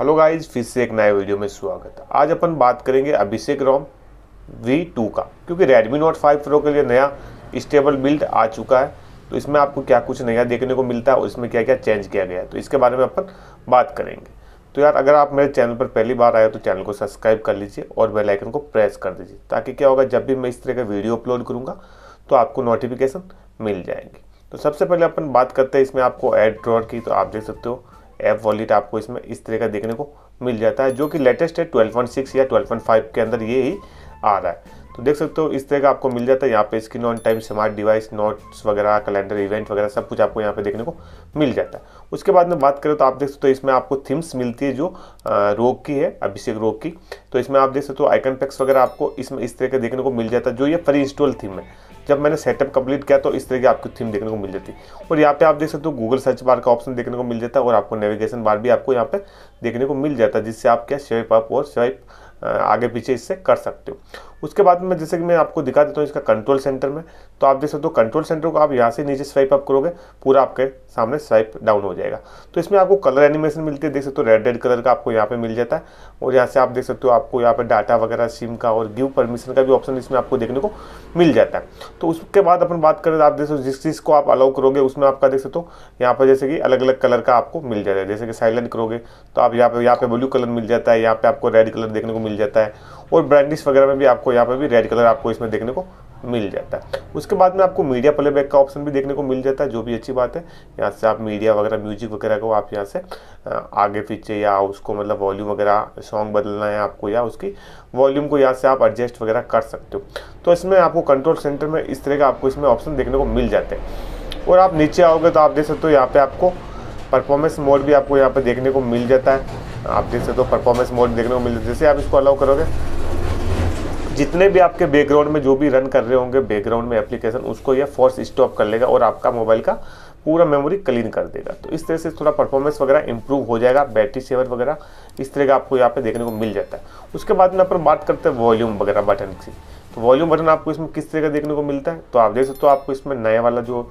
hello guys फिर से एक नए वीडियो में स्वागत है आज अपन बात करेंगे अभिषेक रोम वी टू का क्योंकि Redmi Note 5 Pro के लिए नया स्टेबल बिल्ड आ चुका है तो इसमें आपको क्या कुछ नया देखने को मिलता है और इसमें क्या क्या चेंज किया गया है तो इसके बारे में अपन बात करेंगे तो यार अगर आप मेरे चैनल पर पहली बार आए हो तो चैनल को सब्सक्राइब कर लीजिए और बेलाइकन को प्रेस कर दीजिए ताकि क्या होगा जब भी मैं इस तरह का वीडियो अपलोड करूँगा तो आपको नोटिफिकेशन मिल जाएंगे तो सबसे पहले अपन बात करते हैं इसमें आपको एड ड्रॉर की तो आप देख सकते हो ऐप वॉलेट आपको इसमें इस तरह का देखने को मिल जाता है जो कि लेटेस्ट है 12.6 या 12.5 के अंदर ये ही आ रहा है तो देख सकते हो इस तरह का आपको मिल जाता है यहाँ पे screen on time smart device notes वगैरह कैलेंडर इवेंट वगैरह सब कुछ आपको यहाँ पे देखने को मिल जाता है उसके बाद में बात करें तो आप देख सकते हो इसमें आपको थीम्स मिलती है जो रोग की है अभिषेक रोग की तो इसमें आप देख सकते हो आइकन पैक्स वगैरह आपको इसमें इस तरह का देखने को मिल जाता है जो ये फ्री इंस्टॉल थीम है जब मैंने सेटअप कंप्लीट किया तो इस तरह की आपको थीम देखने को मिल जाती है और यहाँ पे आप देख सकते हो गूगल सर्च बार का ऑप्शन देखने को मिल जाता है और आपको नेविगेशन बार भी आपको यहाँ पे देखने को मिल जाता है जिससे आप क्या स्वाइप अप और स्वाइप आगे पीछे इससे कर सकते हो उसके बाद में जैसे कि मैं आपको दिखा देता हूँ इसका कंट्रोल सेंटर में तो आप देख सकते हो कंट्रोल सेंटर को आप यहाँ से नीचे स्वाइप अप करोगे पूरा आपके सामने स्वाइप डाउन हो जाएगा तो इसमें आपको कलर एनिमेशन मिलती है देख सकते हो रेड रेड कलर का आपको यहाँ पे मिल जाता है और यहाँ से आप देख सकते हो आपको यहाँ पर डाटा वगैरह सिम का और गिव परमिशन का भी ऑप्शन इसमें आपको देखने को मिल जाता है तो उसके बाद अपन बात करें आप देख सकते हो जिस चीज़ को आप अलाउ करोगे उसमें आपका देख सकते हो यहाँ पर जैसे कि अलग अलग कलर का आपको मिल जाता है जैसे कि साइलेंट करोगे तो आप यहाँ पे यहाँ पे ब्लू कलर मिल जाता है यहाँ पे आपको रेड कलर देखने को मिल जाता है और ब्रांडिश वगैरह में भी आपको यहाँ पर भी रेड कलर आपको इसमें देखने को मिल जाता है उसके बाद में आपको मीडिया प्लेबैक का ऑप्शन भी देखने को मिल जाता है जो भी अच्छी बात है यहाँ से आप मीडिया वगैरह म्यूजिक वगैरह को आप यहाँ से आगे पीछे या उसको मतलब वॉल्यूम वगैरह सॉन्ग बदलना है आपको या उसकी वॉल्यूम को यहाँ से आप एडजस्ट वगैरह कर सकते हो तो इसमें आपको कंट्रोल सेंटर में इस तरह का आपको इसमें ऑप्शन देखने को मिल जाते हैं और आप नीचे आओगे तो आप देख सकते हो यहाँ पर आपको परफॉर्मेंस मोड भी आपको यहाँ पर देखने को मिल जाता है आप देख सकते हो परफॉर्मेंस मोड देखने को मिल जाता है जैसे आप इसको अलाउ करोगे जितने भी आपके बैकग्राउंड में जो भी रन कर रहे होंगे बैकग्राउंड में एप्लीकेशन उसको यह फोर्स स्टॉप कर लेगा और आपका मोबाइल का पूरा मेमोरी क्लीन कर देगा तो इस तरह से थोड़ा परफॉर्मेंस वगैरह इंप्रूव हो जाएगा बैटरी सेवर वगैरह इस तरह का आपको यहाँ पे देखने को मिल जाता है उसके बाद में आप बात करते हैं वॉल्यूम वगैरह बटन की तो वॉल्यूम बटन आपको इसमें किस तरह का देखने को मिलता है तो आप देख सकते हो आपको इसमें नया वाला जो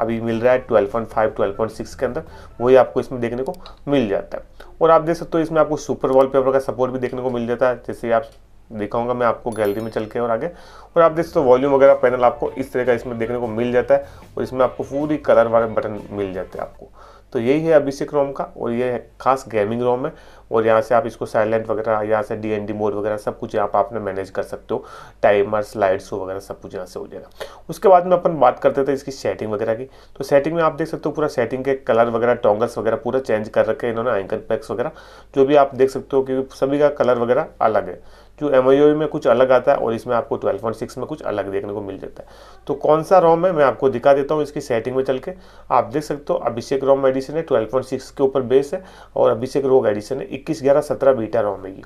अभी मिल रहा है ट्वेल्व पॉइंट के अंदर वही आपको इसमें देखने को मिल जाता है और आप देख सकते हो इसमें आपको सुपर वॉलपेपर का सपोर्ट भी देखने को मिल जाता है जैसे आप दिखाऊंगा मैं आपको गैलरी में चल के और आगे और आप देख सकते हो वॉल्यूम वगैरह पैनल आपको इस तरह का इसमें देखने को मिल जाता है और इसमें आपको पूरी कलर वाले बटन मिल जाते हैं आपको तो यही है अभिषेक रोम का और ये खास गेमिंग रोम है और यहाँ से आप इसको साइलेंट वगैरह यहाँ से डी एन डी मोड वगैरह सब कुछ यहाँ पर आपने मैनेज कर सकते हो टाइमर स्लाइड शो वगैरह सब कुछ यहाँ से हो जाएगा उसके बाद में अपन बात करते थे इसकी सेटिंग वगैरह की तो सेटिंग में आप देख सकते हो पूरा सेटिंग के कलर वगैरह टोंगल्स वगैरह पूरा चेंज कर रखे इन्होंने आइकन पैक्स वगैरह जो भी आप देख सकते हो क्योंकि सभी का कलर वगैरह अलग है जो एम में कुछ अलग आता है और इसमें आपको 12.6 में कुछ अलग देखने को मिल जाता है तो कौन सा रोम है मैं आपको दिखा देता हूँ इसकी सेटिंग में चल के आप देख सकते हो अभिषेक रोम एडिशन है 12.6 के ऊपर बेस है और अभिषेक रोग एडिशन है इक्कीस ग्यारह सत्रह बीटा रोम है ये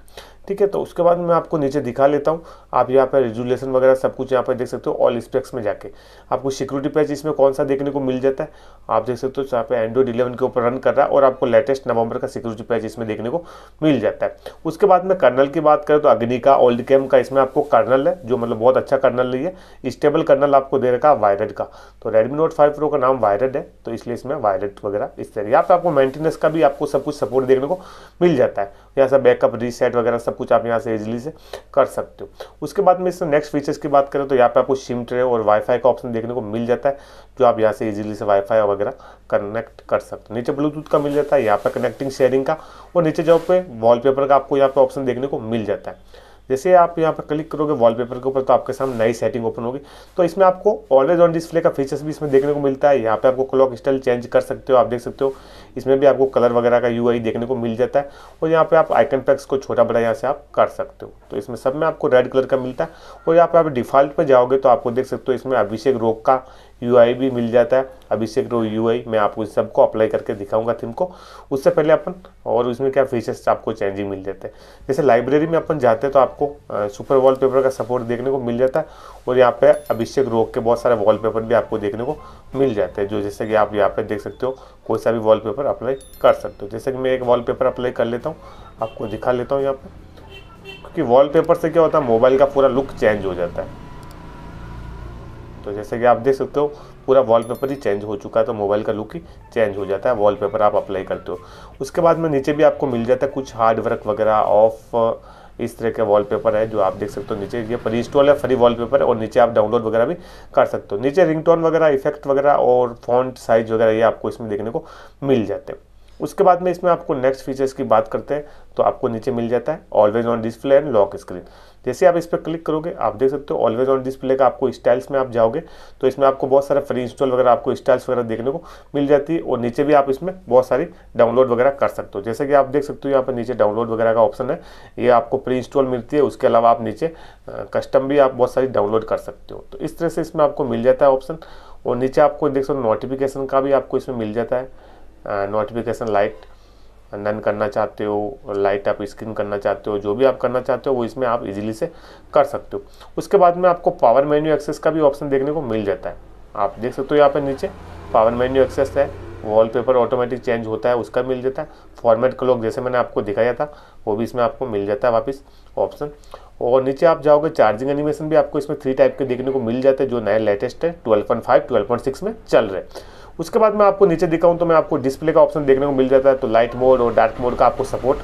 ठीक है तो उसके बाद मैं आपको नीचे दिखा लेता हूँ आप यहाँ पर रेजुलेशन वगैरह सब कुछ यहाँ पर देख सकते हो ऑल स्पेक्स में जाके आपको सिक्योरिटी पैच इसमें कौन सा देखने को मिल जाता है आप देख सकते हो यहाँ पे एंड्रॉइड इलेवन के ऊपर रन कर रहा है और आपको लेटेस्ट नवंबर का सिक्योरिटी पैच इसमें देखने को मिल जाता है उसके बाद में कर्नल की बात करें तो अग्नि का ओल्ड ओल्डिकम का इसमें आपको कर्नल है जो मतलब बहुत अच्छा कर्नल है स्टेबल कर्नल आपको दे रखा वायरड का तो रेडमी नोट फाइव प्रो का नाम वायरड है तो इसलिए इसमें वायरड वगैरह इस तरह यहाँ पे आपको मेंटेनेंस का भी आपको सब कुछ सपोर्ट देखने को मिल जाता है यहाँ से बैकअप रीसेट वगैरह सब कुछ आप यहाँ से इजिली से कर सकते हो उसके बाद में इसमें नेक्स्ट फीचर्स की बात करें तो यहाँ पे आपको सिम ट्रे और वाईफाई का ऑप्शन देखने को मिल जाता है जो आप यहाँ से इजिली से वाईफाई वगैरह कनेक्ट कर सकते हो नीचे ब्लूटूथ का मिल जाता है यहाँ पर कनेक्टिंग शेयरिंग का और नीचे जॉब पे वॉलपेपर का आपको यहाँ पे ऑप्शन देखने को मिल जाता है जैसे आप यहाँ पर क्लिक करोगे वॉलपेपर के ऊपर तो आपके सामने नई सेटिंग ओपन होगी तो इसमें आपको ऑलवेज ऑन डिस्प्ले का फीचर्स भी इसमें देखने को मिलता है यहाँ पे आपको क्लॉक स्टाइल चेंज कर सकते हो आप देख सकते हो इसमें भी आपको कलर वगैरह का यू देखने को मिल जाता है और यहाँ पे आप आइकन पैक्स को छोटा बड़ा यहाँ से आप कर सकते हो तो इसमें सब में आपको रेड कलर का मिलता है और यहाँ पर आप डिफॉल्ट पर जाओगे तो आपको देख सकते हो इसमें अभिषेक रोक का यू भी मिल जाता है अभिषेक रो यू मैं आपको सबको अप्लाई करके दिखाऊंगा थीम को उससे पहले अपन और उसमें क्या फीचर्स आपको चेंजिंग मिल जाते हैं जैसे लाइब्रेरी में अपन जाते हैं तो आपको सुपर वॉल पेपर का सपोर्ट देखने को मिल जाता है और यहाँ पे अभिषेक रोक के बहुत सारे वॉल पेपर भी आपको देखने को मिल जाते हैं जो जैसे कि आप यहाँ पे देख सकते हो कोई सा भी वॉल पेपर अप्लाई कर सकते हो जैसे कि मैं एक वॉल पेपर अप्लाई कर लेता हूँ आपको दिखा लेता हूँ यहाँ पर क्योंकि वॉल से क्या होता है मोबाइल का पूरा लुक चेंज हो जाता है तो जैसे कि आप देख सकते हो पूरा वॉलपेपर ही चेंज हो चुका है तो मोबाइल का लुक ही चेंज हो जाता है वॉलपेपर आप अप्लाई करते हो उसके बाद में नीचे भी आपको मिल जाता है कुछ हार्ड वर्क वगैरह ऑफ इस तरह के वॉलपेपर है जो आप देख सकते हो नीचे ये पर इंस्टॉल है फ्री वॉलपेपर है और नीचे आप डाउनलोड वगैरह भी कर सकते हो नीचे रिंगटोन वगैरह इफेक्ट वगैरह और फॉन्ट साइज वगैरह ये आपको इसमें देखने को मिल जाते हैं उसके बाद में इसमें आपको नेक्स्ट फीचर्स की बात करते हैं तो आपको नीचे मिल जाता है always on display and lock screen जैसे आप इस पर क्लिक करोगे आप देख सकते हो ऑलवेज ऑन डिस्प्ले का आपको स्टाइल्स में आप जाओगे तो इसमें आपको बहुत सारा फ्री इंस्टॉल वगैरह आपको स्टाइल्स वगैरह देखने को मिल जाती है और नीचे भी आप इसमें बहुत सारी डाउनलोड वगैरह कर सकते हो जैसे कि आप देख सकते हो यहाँ पर नीचे डाउनलोड वगैरह का ऑप्शन है ये आपको प्री इंस्टॉल मिलती है उसके अलावा आप नीचे कस्टम भी आप बहुत सारी डाउनलोड कर सकते हो तो इस तरह से इसमें आपको मिल जाता है ऑप्शन और नीचे आपको देख सकते हो नोटिफिकेशन का भी आपको इसमें मिल जाता है नोटिफिकेशन लाइट नन करना चाहते हो लाइट आप स्क्रीन करना चाहते हो जो भी आप करना चाहते हो वो इसमें आप इजीली से कर सकते हो उसके बाद में आपको पावर मेन्यू एक्सेस का भी ऑप्शन देखने को मिल जाता है आप देख सकते हो यहाँ पर नीचे पावर मेन्यू एक्सेस है वॉलपेपर ऑटोमेटिक चेंज होता है उसका मिल जाता है फॉर्मेट क्लॉक जैसे मैंने आपको दिखाया था वो भी इसमें आपको मिल जाता है वापस ऑप्शन और नीचे आप जाओगे चार्जिंग एनिमेशन भी आपको इसमें थ्री टाइप के देखने को मिल जाते हैं जो नए लेटेस्ट है twelve point five twelve point six में चल रहे हैं उसके बाद मैं आपको नीचे दिखाऊँ तो मैं आपको डिस्प्ले का ऑप्शन देखने को मिल जाता है तो लाइट मोड और डार्क मोड का आपको support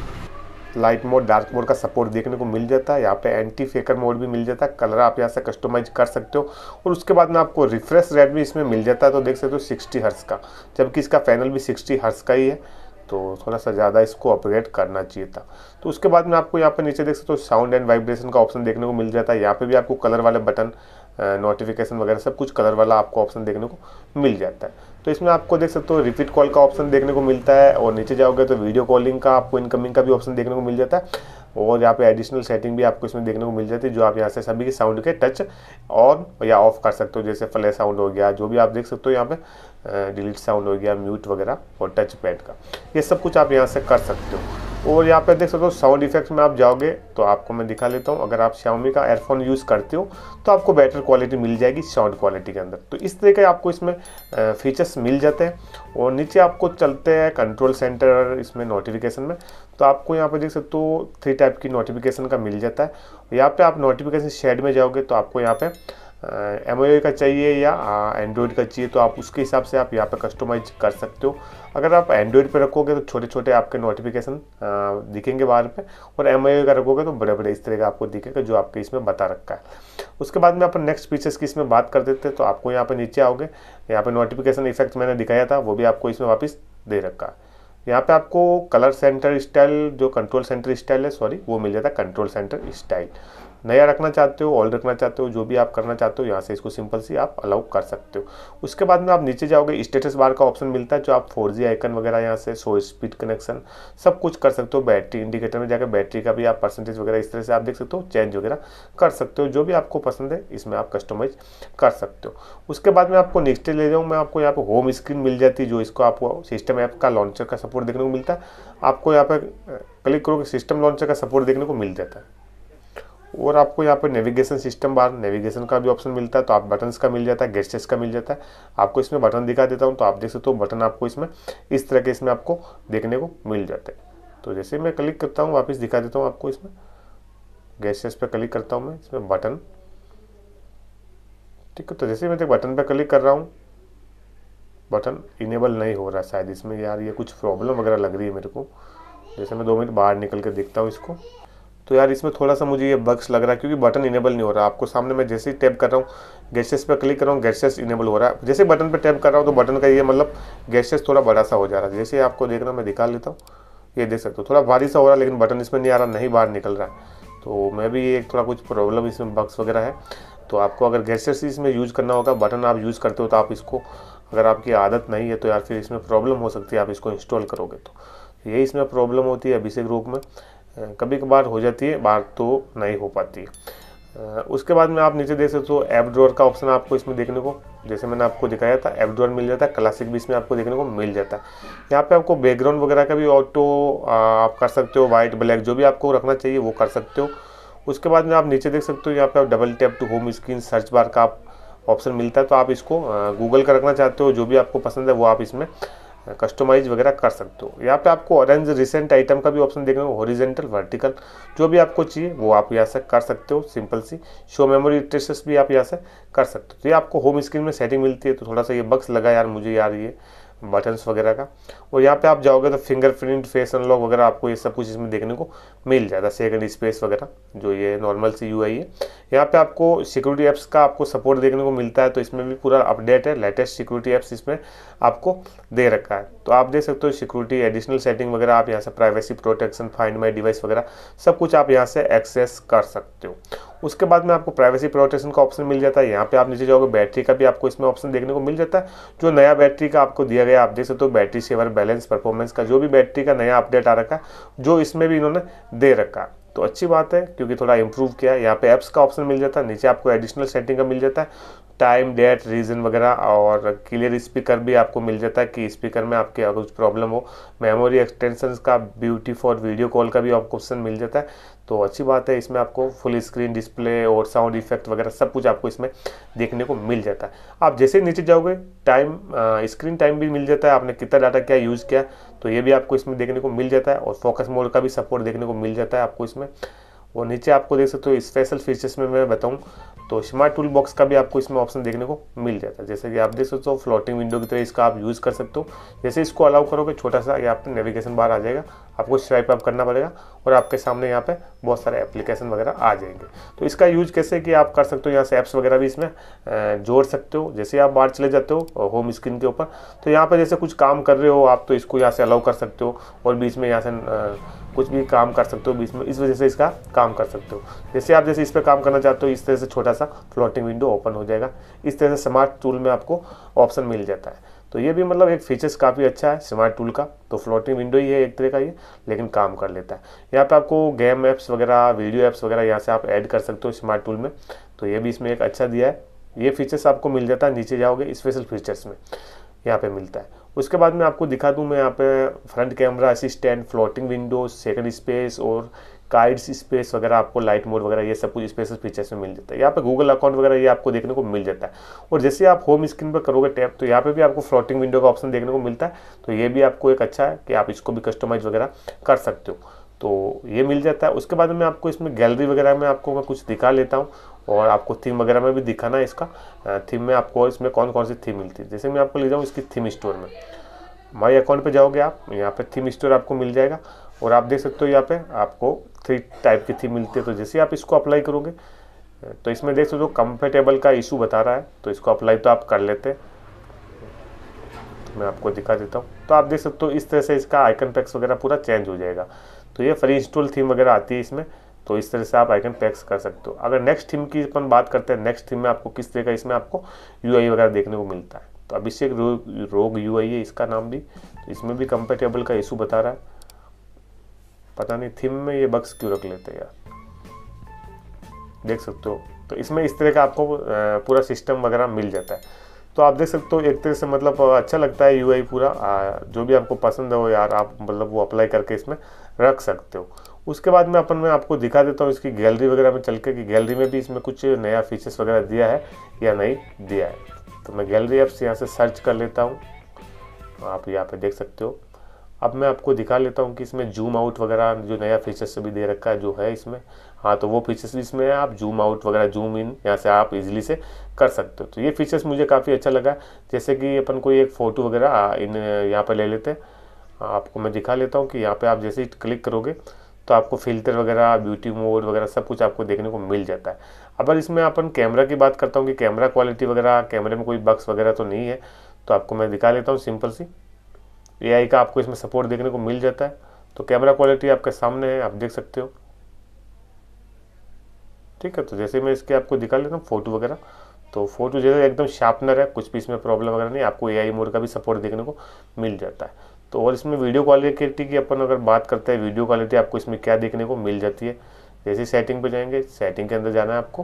light mode dark mode का सपोर्ट देखने को मिल जाता है यहाँ पे एंटी फेकर मोड भी मिल जाता है कलर आप यहाँ से कस्टमाइज कर सकते हो और उसके बाद में आपको रिफ्रेश रेट भी इसमें मिल जाता है तो देख सकते हो सिक्सटी हर्स का जबकि इसका पैनल भी सिक्सटी हर्स का ही है तो थोड़ा सा ज़्यादा इसको अपग्रेड करना चाहिए था तो उसके बाद में आपको यहाँ पर नीचे देख सकते हो साउंड एंड वाइब्रेशन का ऑप्शन देखने को मिल जाता है यहाँ पर भी आपको कलर वाले बटन नोटिफिकेशन वगैरह सब कुछ कलर वाला आपको ऑप्शन देखने को मिल जाता है तो इसमें आपको देख सकते हो रिपीट कॉल का ऑप्शन देखने को मिलता है और नीचे जाओगे तो वीडियो कॉलिंग का आपको इनकमिंग का भी ऑप्शन देखने को मिल जाता है और यहाँ पे एडिशनल सेटिंग भी आपको इसमें देखने को मिल जाती है जो आप यहाँ से सभी के साउंड के टच ऑन या ऑफ कर सकते हो जैसे फ्लैश साउंड हो गया जो भी आप देख सकते हो यहाँ पे डिलीट साउंड हो गया म्यूट वगैरह और टच पैड का ये सब कुछ आप यहाँ से कर सकते हो और यहाँ पे देख सकते हो साउंड इफेक्ट्स में आप जाओगे तो आपको मैं दिखा लेता हूँ अगर आप शाउमी का एयरफोन यूज़ करते हो तो आपको बेटर क्वालिटी मिल जाएगी साउंड क्वालिटी के अंदर तो इस तरह के आपको इसमें फीचर्स मिल जाते हैं और नीचे आपको चलते हैं कंट्रोल सेंटर इसमें नोटिफिकेशन में तो आपको यहाँ पर देख सकते हो थ्री टाइप की नोटिफिकेशन का मिल जाता है यहाँ पर आप नोटिफिकेशन शेड में जाओगे तो आपको यहाँ पर एम e का चाहिए या एंड्रॉयड का चाहिए तो आप उसके हिसाब से आप यहाँ पर कस्टमाइज कर सकते हो अगर आप एंड्रॉयड पर रखोगे तो छोटे छोटे आपके नोटिफिकेशन दिखेंगे बाहर पे और एम e का रखोगे तो बड़े बड़े इस तरह का आपको दिखेगा जो आपके इसमें बता रखा है उसके बाद में अपन नेक्स्ट फीचर्स की इसमें बात कर देते हैं तो आपको यहाँ पर नीचे आओगे यहाँ पर नोटिफिकेशन इफेक्ट मैंने दिखाया था वो भी आपको इसमें वापस दे रखा है यहाँ पे आपको कलर सेंटर स्टाइल जो कंट्रोल सेंटर स्टाइल है सॉरी वो मिल जाता है कंट्रोल सेंटर स्टाइल नया रखना चाहते हो ऑल्ड रखना चाहते हो जो भी आप करना चाहते हो यहाँ से इसको सिंपल सी आप अलाउ कर सकते हो उसके बाद में आप नीचे जाओगे स्टेटस बार का ऑप्शन मिलता है जो आप फोर जी आइकन वगैरह यहाँ से सो स्पीड कनेक्शन सब कुछ कर सकते हो बैटरी इंडिकेटर में जाकर बैटरी का भी आप परसेंटेज वगैरह इस तरह से आप देख सकते हो चेंज वगैरह कर सकते हो जो भी आपको पसंद है इसमें आप कस्टमाइज कर सकते हो उसके बाद में आपको नेक्स्ट ले जाऊँ मैं आपको यहाँ पर होम स्क्रीन मिल जाती है जो इसको आपको सिस्टम ऐप का लॉन्चर का सपोर्ट देखने को मिलता है आपको यहाँ पर क्लिक करोगे सिस्टम लॉन्चर का सपोर्ट देखने को मिल जाता है और आपको यहाँ पर नेविगेशन सिस्टम बार नेविगेशन का भी ऑप्शन मिलता है तो आप बटन्स का मिल जाता है गेस्टेस का मिल जाता है आपको इसमें बटन दिखा देता हूँ तो आप देख सकते हो बटन आपको इसमें इस तरह के इसमें आपको देखने को मिल जाते हैं तो जैसे मैं क्लिक करता हूँ वापस दिखा देता हूँ आपको इसमें गेस्टेस पर क्लिक करता हूँ मैं इसमें बटन ठीक है तो जैसे मैं बटन पर क्लिक कर रहा हूँ बटन इनेबल नहीं हो रहा शायद इसमें यार ये कुछ प्रॉब्लम वगैरह लग रही है मेरे को जैसे मैं दो मिनट बाहर निकल कर देखता हूँ इसको तो यार इसमें थोड़ा सा मुझे ये बग्स लग रहा है क्योंकि बटन इनेबल नहीं हो रहा आपको सामने मैं जैसे ही टैप कर रहा हूँ गैसेस पर क्लिक कर रहा हूँ गैसेस इनेबल हो रहा है जैसे बटन पर टैप कर रहा हूँ तो बटन का ये मतलब गैसेस थोड़ा बड़ा सा हो जा रहा है जैसे आपको देख रहा हूँ मैं निकाल लेता हूँ ये देख सकते हो थोड़ा भारी सा हो रहा है लेकिन बटन इसमें नहीं आ रहा नहीं बाहर निकल रहा है तो मैं भी एक थोड़ा कुछ प्रॉब्लम इसमें बग्स वगैरह है तो आपको अगर गैसेस इसमें यूज करना होगा बटन आप यूज़ करते हो तो आप इसको अगर आपकी आदत नहीं है तो यार फिर इसमें प्रॉब्लम हो सकती है आप इसको इंस्टॉल करोगे तो यही इसमें प्रॉब्लम होती है अभिषेक रूप में कभी कभार हो जाती है बार तो नहीं हो पाती उसके बाद में आप नीचे देख सकते हो एप ड्रोअर का ऑप्शन आपको इसमें देखने को जैसे मैंने आपको दिखाया था एप ड्रोअर मिल जाता है क्लासिक भी इसमें आपको देखने को मिल जाता है यहाँ पे आपको बैकग्राउंड वगैरह का भी ऑटो आप कर सकते हो वाइट ब्लैक जो भी आपको रखना चाहिए वो कर सकते हो उसके बाद में आप नीचे देख सकते हो यहाँ पे आप double tap to home screen search bar का आप ऑप्शन मिलता है तो आप इसको गूगल का रखना चाहते हो जो भी आपको पसंद है वो आप इसमें कस्टमाइज वगैरह कर सकते हो यहाँ पे आपको ऑरेंज रिसेंट आइटम का भी ऑप्शन देखने को हॉरिजेंटल वर्टिकल जो भी आपको चाहिए वो आप यहाँ से कर सकते हो सिंपल सी शो मेमोरी ट्रेसेस भी आप यहाँ से कर सकते हो तो ये आपको होम स्क्रीन में सेटिंग मिलती है तो थोड़ा सा ये बक्स लगा यार मुझे यार ये बटन्स वगैरह का और यहाँ पे आप जाओगे तो फिंगरप्रिंट फेस अनलॉक वगैरह आपको ये सब कुछ इसमें देखने को मिल जाएगा सेकंड स्पेस वगैरह जो ये नॉर्मल सी यू है यहाँ पे आपको सिक्योरिटी ऐप्स का आपको सपोर्ट देखने को मिलता है तो इसमें भी पूरा अपडेट है लेटेस्ट सिक्योरिटी ऐप्स इसमें आपको दे रखा है तो आप देख सकते हो सिक्योरिटी एडिशनल सेटिंग वगैरह आप यहाँ से privacy protection find my device वगैरह सब कुछ आप यहाँ से एक्सेस कर सकते हो उसके बाद में आपको प्राइवेसी प्रोटेक्शन का ऑप्शन मिल जाता है यहाँ पे आप नीचे जाओगे बैटरी का भी आपको इसमें ऑप्शन देखने को मिल जाता है जो नया बैटरी का आपको दिया गया आप देख सकते हो तो बैटरी सेवर बैलेंस परफॉर्मेंस का जो भी बैटरी का नया अपडेट आ रखा है जो इसमें भी इन्होंने दे रखा तो अच्छी बात है क्योंकि थोड़ा इंप्रूव किया है यहाँ पे ऐप्स का ऑप्शन मिल जाता है नीचे आपको एडिशनल सेटिंग का मिल जाता है टाइम डेट रीज़न वगैरह और क्लियर स्पीकर भी आपको मिल जाता है कि स्पीकर में आपके अगर कुछ प्रॉब्लम हो मेमोरी एक्सटेंशन का ब्यूटी फॉर वीडियो कॉल का भी आपको ऑप्शन मिल जाता है तो अच्छी बात है इसमें आपको फुल स्क्रीन डिस्प्ले और साउंड इफेक्ट वगैरह सब कुछ आपको इसमें देखने को मिल जाता है आप जैसे नीचे जाओगे टाइम स्क्रीन टाइम भी मिल जाता है आपने कितना डाटा क्या यूज़ किया तो ये भी आपको इसमें देखने को मिल जाता है और फोकस मोड का भी सपोर्ट देखने को मिल जाता है आपको इसमें और नीचे आपको देख सकते हो स्पेशल फीचर्स में मैं बताऊँ तो स्मार्ट टूल बॉक्स का भी आपको इसमें ऑप्शन देखने को मिल जाता है जैसे कि आप देख सकते हो फ्लोटिंग विंडो की तरह इसका आप यूज़ कर सकते हो जैसे इसको अलाउ करोगे छोटा सा यहाँ पे नेविगेशन बार आ जाएगा आपको स्वाइप अप करना पड़ेगा और आपके सामने यहाँ पर बहुत सारे एप्लीकेशन वगैरह आ जाएंगे तो इसका यूज कैसे कि आप कर सकते हो यहाँ से ऐप्स वगैरह भी इसमें जोड़ सकते हो जैसे आप बाहर चले जाते हो होम स्क्रीन के ऊपर तो यहाँ पर जैसे कुछ काम कर रहे हो आप तो इसको यहाँ से अलाउ कर सकते हो और बीच में यहाँ से कुछ भी काम कर सकते हो बीच में इस वजह से इसका काम कर सकते हो जैसे आप जैसे इस पर काम करना चाहते हो इस तरह से छोटा सा फ्लोटिंग विंडो ओपन हो जाएगा इस तरह से स्मार्ट टूल में आपको ऑप्शन मिल जाता है तो ये भी मतलब एक फीचर्स काफ़ी अच्छा है स्मार्ट टूल का तो फ्लोटिंग विंडो ही है एक तरह का ये लेकिन काम कर लेता है यहाँ पे आपको गेम ऐप्स वगैरह वीडियो ऐप्स वगैरह यहाँ से आप ऐड कर सकते हो स्मार्ट टूल में तो ये भी इसमें एक अच्छा दिया है ये फीचर्स आपको मिल जाता है नीचे जाओगे स्पेशल फीचर्स में यहाँ पर मिलता है उसके बाद में आपको दिखा दूँ मैं यहाँ पे front camera assistant floating window second space और काइड्स स्पेस वगैरह आपको लाइट मोड वगैरह ये सब कुछ स्पेस फीचर्स में मिल जाता है यहाँ पे गूगल अकाउंट वगैरह ये आपको देखने को मिल जाता है और जैसे आप होम स्क्रीन पर करोगे टैप तो यहाँ पे भी आपको फ्लोटिंग विंडो का ऑप्शन देखने को मिलता है तो ये भी आपको एक अच्छा है कि आप इसको भी कस्टमाइज वगैरह कर सकते हो तो ये मिल जाता है उसके बाद में आपको इसमें गैलरी वगैरह में आपको मैं कुछ दिखा लेता हूँ और आपको थीम वगैरह में भी दिखाना है इसका थीम में आपको इसमें कौन कौन सी थीम मिलती है जैसे मैं आपको ले जाऊँ इसकी थीम स्टोर में माई अकाउंट पे जाओगे आप यहाँ पे थीम स्टोर आपको मिल जाएगा और आप देख सकते हो यहाँ पे आपको थ्री टाइप की थीम मिलती है तो जैसे आप इसको अप्लाई करोगे तो इसमें देख सकते हो कंफर्टेबल का इशू बता रहा है तो इसको अप्लाई तो आप कर लेते तो मैं आपको दिखा देता हूँ तो आप देख सकते हो इस तरह से इसका आइकन पैक्स वगैरह पूरा चेंज हो जाएगा तो ये फ्री इंस्टॉल थीम वगैरह आती है इसमें तो इस तरह से आप आइकन पैक्स कर सकते हो अगर नेक्स्ट थीम की अपन बात करते हैं नेक्स्ट थीम में आपको किस तरह का इसमें आपको यू वगैरह देखने को मिलता है तो अभिषेक रोग रोग यू आई है इसका नाम भी तो इसमें भी कंपेटेबल का इशू बता रहा है पता नहीं थीम में ये बक्स क्यों रख लेते हैं यार देख सकते हो तो इसमें इस तरह का आपको पूरा सिस्टम वगैरह मिल जाता है तो आप देख सकते हो एक तरह से मतलब अच्छा लगता है यू पूरा जो भी आपको पसंद हो यार आप मतलब वो अप्लाई करके इसमें रख सकते हो उसके बाद में अपन मैं आपको दिखा देता हूँ इसकी गैलरी वगैरह में चल के कि गैलरी में भी इसमें कुछ नया फीचर्स वगैरह दिया है या नहीं दिया है तो मैं गैलरी ऐप्स यहाँ से सर्च कर लेता हूँ आप यहाँ पे देख सकते हो अब मैं आपको दिखा लेता हूँ कि इसमें जूम आउट वगैरह जो नया फीचर्स भी दे रखा है जो है इसमें हाँ तो वो फीचर्स भी इसमें है आप जूम आउट वगैरह जूम इन यहाँ से आप इजीली से कर सकते हो तो ये फीचर्स मुझे काफ़ी अच्छा लगा जैसे कि अपन कोई एक फ़ोटो वगैरह इन यहाँ पर ले लेते हैं आपको मैं दिखा लेता हूँ कि यहाँ पर आप जैसे ही क्लिक करोगे तो आपको फिल्टर वगैरह ब्यूटी मोड वगैरह सब कुछ आपको देखने को मिल जाता है अगर इसमें अपन कैमरा की बात करता हूँ कि कैमरा क्वालिटी वगैरह कैमरे में कोई बक्स वगैरह तो नहीं है तो आपको मैं दिखा लेता हूँ सिंपल सी ए का आपको इसमें सपोर्ट देखने को मिल जाता है तो कैमरा क्वालिटी आपके सामने है आप देख सकते हो ठीक है तो जैसे मैं इसके आपको दिखा लेता हूँ फ़ोटो वगैरह तो फ़ोटो जैसे एकदम शार्पनर है कुछ भी इसमें प्रॉब्लम वगैरह नहीं आपको ए आई मोड का भी सपोर्ट देखने को मिल जाता है तो और इसमें वीडियो क्वालिटी की अपन अगर बात करते हैं वीडियो क्वालिटी आपको इसमें क्या देखने को मिल जाती है जैसे सेटिंग पे जाएंगे सेटिंग के अंदर जाना है आपको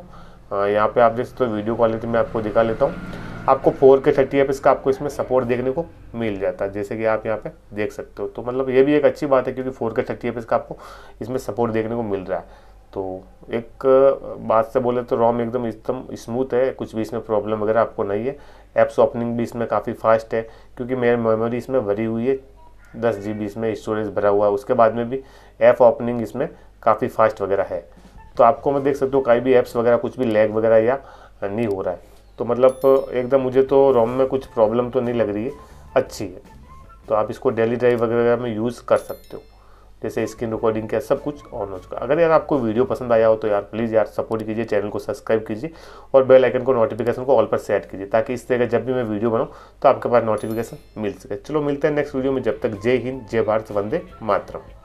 हाँ, यहाँ पे आप देख सकते हो वीडियो क्वालिटी में आपको दिखा लेता हूँ आपको फोर के थर्टी एफ इसका आपको इसमें सपोर्ट देखने को मिल जाता है जैसे कि आप यहाँ पे देख सकते हो तो मतलब ये भी एक अच्छी बात है क्योंकि फोर के थर्टी एफ इसका आपको इसमें सपोर्ट देखने को मिल रहा है तो एक बात से बोले तो रॉम एकदम एकदम स्मूथ है कुछ भी इसमें प्रॉब्लम वगैरह आपको नहीं है एप्स ओपनिंग भी इसमें काफ़ी फास्ट है क्योंकि मेरी मेमोरी इसमें भरी हुई है दस जी बी इसमें स्टोरेज भरा हुआ है उसके बाद में भी ऐप ओपनिंग इसमें काफ़ी फास्ट वगैरह है तो आपको मैं देख सकता हूँ कई भी ऐप्स वगैरह कुछ भी लैग वगैरह या नहीं हो रहा है तो मतलब एकदम मुझे तो रोम में कुछ प्रॉब्लम तो नहीं लग रही है अच्छी है तो आप इसको डेली ड्राइव वगैरह में यूज़ कर सकते हो जैसे स्क्रीन रिकॉर्डिंग का सब कुछ ऑन हो चुका अगर यार आपको वीडियो पसंद आया हो तो यार प्लीज़ यार सपोर्ट कीजिए चैनल को सब्सक्राइब कीजिए और बेल आइकन को नोटिफिकेशन को ऑल पर सेट कीजिए ताकि इस तरह जब भी मैं वीडियो बनाऊँ तो आपके पास नोटिफिकेशन मिल सके चलो मिलते हैं नेक्स्ट वीडियो में जब तक जय हिंद जय भारत वंदे मातरम